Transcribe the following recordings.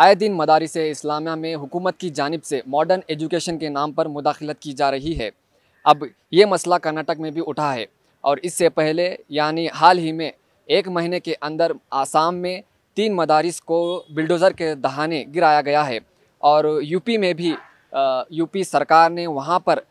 आए दिन मदारस इस्लामिया में हुकूमत की जानब से मॉडर्न एजुकेशन के नाम पर मुदाखलत की जा रही है अब ये मसला कर्नाटक में भी उठा है और इससे पहले यानी हाल ही में एक महीने के अंदर आसाम में तीन मदारस को बिल्डोज़र के दहाने गिराया गया है और यूपी में भी यूपी सरकार ने वहाँ पर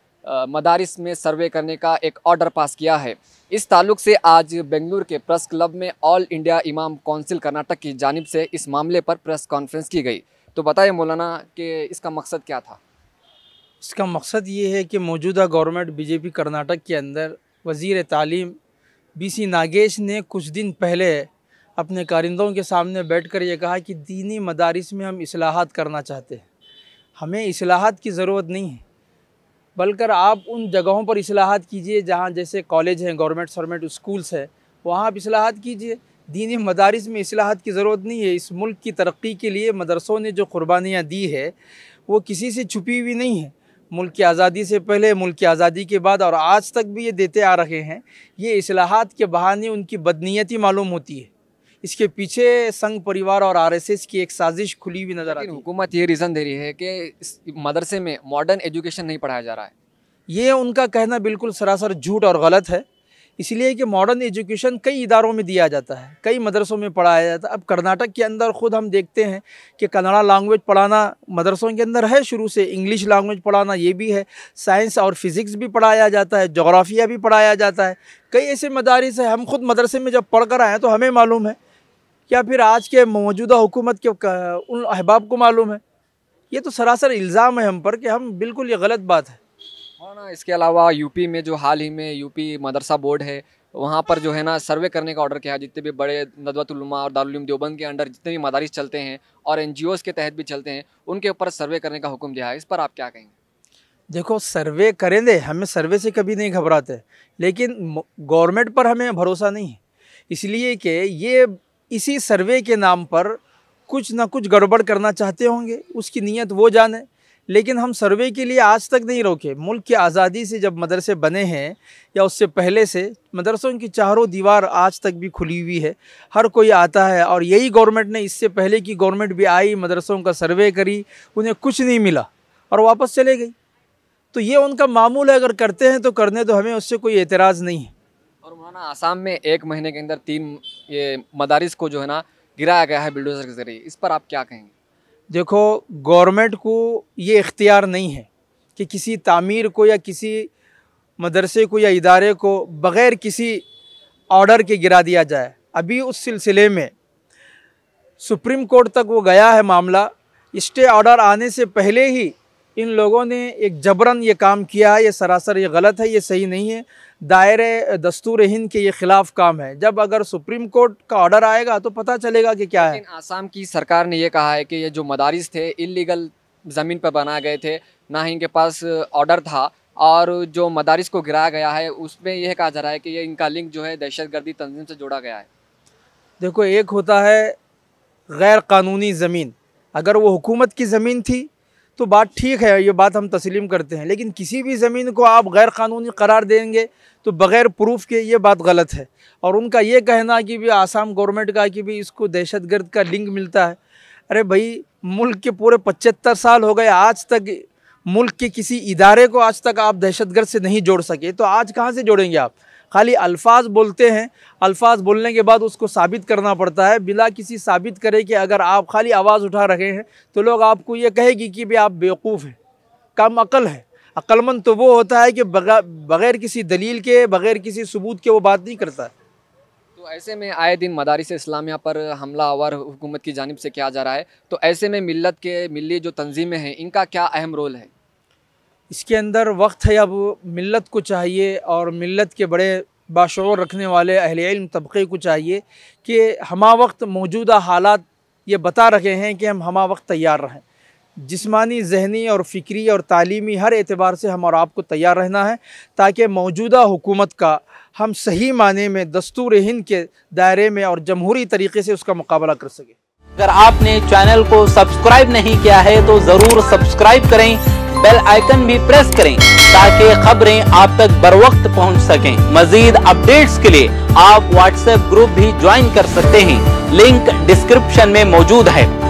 मदारिस में सर्वे करने का एक ऑर्डर पास किया है इस ताल्लुक से आज बेंगलुरु के प्रेस क्लब में ऑल इंडिया इमाम काउंसिल कर्नाटक की जानब से इस मामले पर प्रेस कॉन्फ्रेंस की गई तो बताए मौलाना कि इसका मकसद क्या था इसका मकसद ये है कि मौजूदा गवर्नमेंट बीजेपी कर्नाटक के अंदर वज़ी तालीम बी नागेश ने कुछ दिन पहले अपने कारिंदों के सामने बैठकर ये कहा कि दीनी मदारस में हम असलाहत करना चाहते हैं हमें असलाहत की ज़रूरत नहीं है बल्कि आप उन जगहों पर असलाहत कीजिए जहाँ जैसे कॉलेज हैं गवर्नमेंट सरमेंट स्कूल्स हैं वहाँ आप असलाहत कीजिए दीनी मदारस में असलाहत की ज़रूरत नहीं है इस मुल्क की तरक्की के लिए मदरसों ने जो कुर्बानियाँ दी है वो किसी से छुपी हुई नहीं है मुल्क की आज़ादी से पहले मुल्क की आज़ादी के बाद और आज तक भी ये देते आ रहे हैं ये असलाहत के बहाने उनकी बदनीयती मालूम होती है इसके पीछे संघ परिवार और आरएसएस की एक साजिश खुली हुई नज़र आती है हुकूमत ये रीज़न दे रही है कि मदरसे में मॉडर्न एजुकेशन नहीं पढ़ाया जा रहा है ये उनका कहना बिल्कुल सरासर झूठ और गलत है इसलिए कि मॉडर्न एजुकेशन कई इदारों में दिया जाता है कई मदरसों में पढ़ाया जाता है अब कर्नाटक के अंदर ख़ुद हम देखते हैं कि कन्नड़ा लैंग्वेज पढ़ाना मदरसों के अंदर है शुरू से इंग्लिश लैंग्वेज पढ़ाना ये भी है साइंस और फिज़िक्स भी पढ़ाया जाता है जोग्राफिया भी पढ़ाया जाता है कई ऐसे मदारस हैं हम खुद मदरसे में जब पढ़ कर आएँ तो हमें मालूम है या फिर आज के मौजूदा हुकूमत के उन अहबाब को मालूम है ये तो सरासर इल्ज़ाम है हम पर कि हम बिल्कुल ये गलत बात है हाँ ना इसके अलावा यूपी में जो हाल ही में यूपी मदरसा बोर्ड है वहाँ पर जो है ना सर्वे करने का ऑर्डर किया है जितने भी बड़े नदवतुलमा और दारुलूम देवबंद के अंडर जितने भी मदारिस चलते हैं और एन के तहत भी चलते हैं उनके ऊपर सर्वे करने का हुक्म दिया है इस पर आप क्या कहेंगे देखो सर्वे करें दे हमें सर्वे से कभी नहीं घबराते लेकिन गवर्नमेंट पर हमें भरोसा नहीं है इसलिए कि ये इसी सर्वे के नाम पर कुछ ना कुछ गड़बड़ करना चाहते होंगे उसकी नीयत वो जाने लेकिन हम सर्वे के लिए आज तक नहीं रोके मुल्क की आज़ादी से जब मदरसे बने हैं या उससे पहले से मदरसों की चारों दीवार आज तक भी खुली हुई है हर कोई आता है और यही गवर्नमेंट ने इससे पहले की गवर्नमेंट भी आई मदरसों का सर्वे करी उन्हें कुछ नहीं मिला और वापस चले गई तो ये उनका मामूल है अगर करते हैं तो करने तो हमें उससे कोई एतराज़ नहीं है और मौलाना आसाम में एक महीने के अंदर तीन ये मदारिस को जो है ना गिराया गया है बिल्डोजर के ज़रिए इस पर आप क्या कहेंगे देखो गवर्नमेंट को ये इख्तियार नहीं है कि किसी तामीर को या किसी मदरसे को या इदारे को बग़ैर किसी ऑर्डर के गिरा दिया जाए अभी उस सिलसिले में सुप्रीम कोर्ट तक वो गया है मामला स्टे ऑर्डर आने से पहले ही इन लोगों ने एक जबरन ये काम किया है ये सरासर ये गलत है ये सही नहीं है दायरे दस्तूर हिंद के ये खिलाफ काम है जब अगर सुप्रीम कोर्ट का ऑर्डर आएगा तो पता चलेगा कि क्या है आसाम की सरकार ने यह कहा है कि ये जो मदारिस थे इलीगल ज़मीन पर बनाए गए थे ना ही इनके पास ऑर्डर था और जो मदारिस को गिराया गया है उसमें यह कहा जा रहा है कि ये इनका लिंक जो है दहशतगर्दी तंजीम से जोड़ा गया है देखो एक होता है गैर कानूनी ज़मीन अगर वो हुकूमत की ज़मीन थी तो बात ठीक है ये बात हम तस्लीम करते हैं लेकिन किसी भी ज़मीन को आप गैर कानूनी करार देंगे तो बग़ैर प्रूफ के ये बात गलत है और उनका ये कहना कि भी आसाम गवर्नमेंट का कि भी इसको दहशतगर्द का लिंक मिलता है अरे भाई मुल्क के पूरे पचहत्तर साल हो गए आज तक मुल्क के किसी इदारे को आज तक आप दहशतगर्द से नहीं जोड़ सके तो आज कहाँ से जोड़ेंगे आप खाली अल्फाज बोलते हैं अल्फाज बोलने के बाद उसको साबित करना पड़ता है बिला किसी साबित करे कि अगर आप खाली आवाज़ उठा रहे हैं तो लोग आपको ये कहेगी कि भाई आप बेवकूफ़ हैं कम अकल है अक्लमंद तो वो होता है कि बग़ैर किसी दलील के बग़ैर किसी सबूत के वो बात नहीं करता तो ऐसे में आए दिन मदारस इस्लामिया पर हमला आवर हुकूमत की जानब से किया जा रहा है तो ऐसे में मिलत के मिली जो तंजीमें हैं इनका क्या अहम रोल है इसके अंदर वक्त है अब मिलत को चाहिए और मिलत के बड़े बाशर रखने वाले अहल इल्म तबक़े को चाहिए कि हमा वक्त मौजूदा हालात ये बता रहे हैं कि हम हम वक्त तैयार रहें जिसमानी जहनी और फ़िक्री और तालीमी हर एतबार से हम और आपको तैयार रहना है ताकि मौजूदा हुकूमत का हम सही माने में दस्तूर हिंद के दायरे में और जमहूरी तरीके से उसका मुकाबला कर सकें अगर आपने चैनल को सब्सक्राइब नहीं किया है तो जरूर सब्सक्राइब करें बेल आइकन भी प्रेस करें ताकि खबरें आप तक बर वक्त पहुँच सके मजीद अपडेट्स के लिए आप व्हाट्सएप ग्रुप भी ज्वाइन कर सकते हैं लिंक डिस्क्रिप्शन में मौजूद है